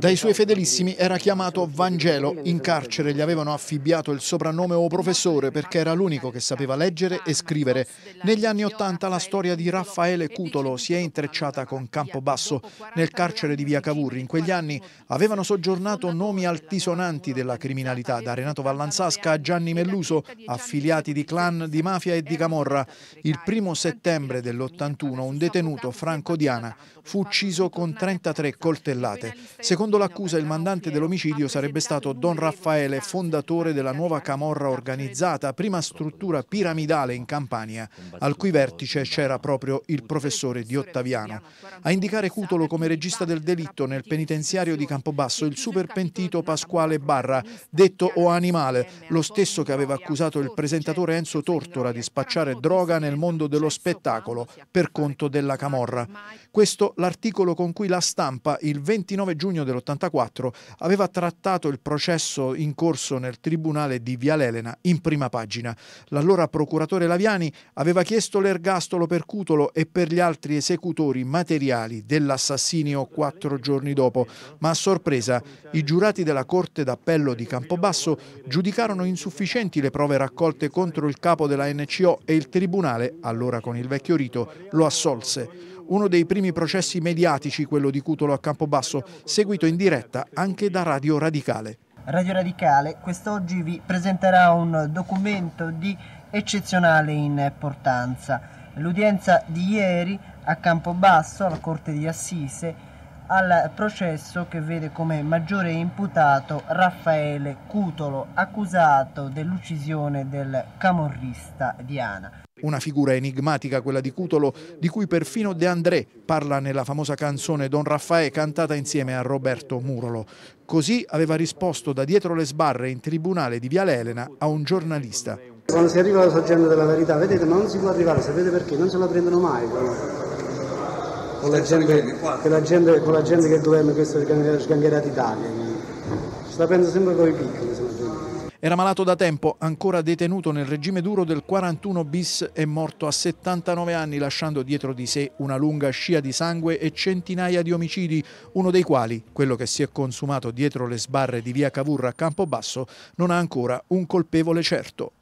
Dai suoi fedelissimi era chiamato Vangelo, in carcere gli avevano affibbiato il soprannome o professore perché era l'unico che sapeva leggere e scrivere. Negli anni Ottanta la storia di Raffaele Cutolo si è intrecciata con Campobasso nel carcere di Via Cavurri. In quegli anni avevano soggiornato nomi altisonanti della criminalità, da Renato Vallanzasca a Gianni Melluso, affiliati di clan di mafia e di camorra. Il primo settembre dell'81 un detenuto Franco Diana fu ucciso con 33 coltelli coltellate. Secondo l'accusa il mandante dell'omicidio sarebbe stato Don Raffaele, fondatore della diciamo, nuova Camorra organizzata, prima struttura piramidale in Campania, al cui vertice c'era proprio il professore Di Ottaviano. A indicare Cutolo come regista del delitto nel penitenziario di Campobasso il superpentito Pasquale Barra, detto O Animale, lo stesso che aveva accusato il presentatore Enzo Tortora di spacciare droga nel mondo dello spettacolo per conto della Camorra. Questo l'articolo con cui la stampa il il 29 giugno dell'84 aveva trattato il processo in corso nel tribunale di Via Lelena in prima pagina. L'allora procuratore Laviani aveva chiesto l'ergastolo per Cutolo e per gli altri esecutori materiali dell'assassinio quattro giorni dopo, ma a sorpresa i giurati della Corte d'Appello di Campobasso giudicarono insufficienti le prove raccolte contro il capo della NCO e il tribunale, allora con il vecchio rito, lo assolse uno dei primi processi mediatici, quello di Cutolo a Campobasso, seguito in diretta anche da Radio Radicale. Radio Radicale quest'oggi vi presenterà un documento di eccezionale importanza. L'udienza di ieri a Campobasso, alla Corte di Assise, al processo che vede come maggiore imputato Raffaele Cutolo, accusato dell'uccisione del camorrista Diana. Una figura enigmatica quella di Cutolo, di cui perfino De André parla nella famosa canzone Don Raffaè cantata insieme a Roberto Murolo. Così aveva risposto da dietro le sbarre in tribunale di Viale Elena a un giornalista. Quando si arriva alla sorgente della verità, vedete, ma non si può arrivare, sapete perché? Non se la prendono mai. Con la, gente, che la gente, con la gente che governa questa sgangherata Italia. Se la prende sempre con i piccoli. Era malato da tempo, ancora detenuto nel regime duro del 41 bis e morto a 79 anni lasciando dietro di sé una lunga scia di sangue e centinaia di omicidi, uno dei quali, quello che si è consumato dietro le sbarre di via Cavour a Campobasso, non ha ancora un colpevole certo.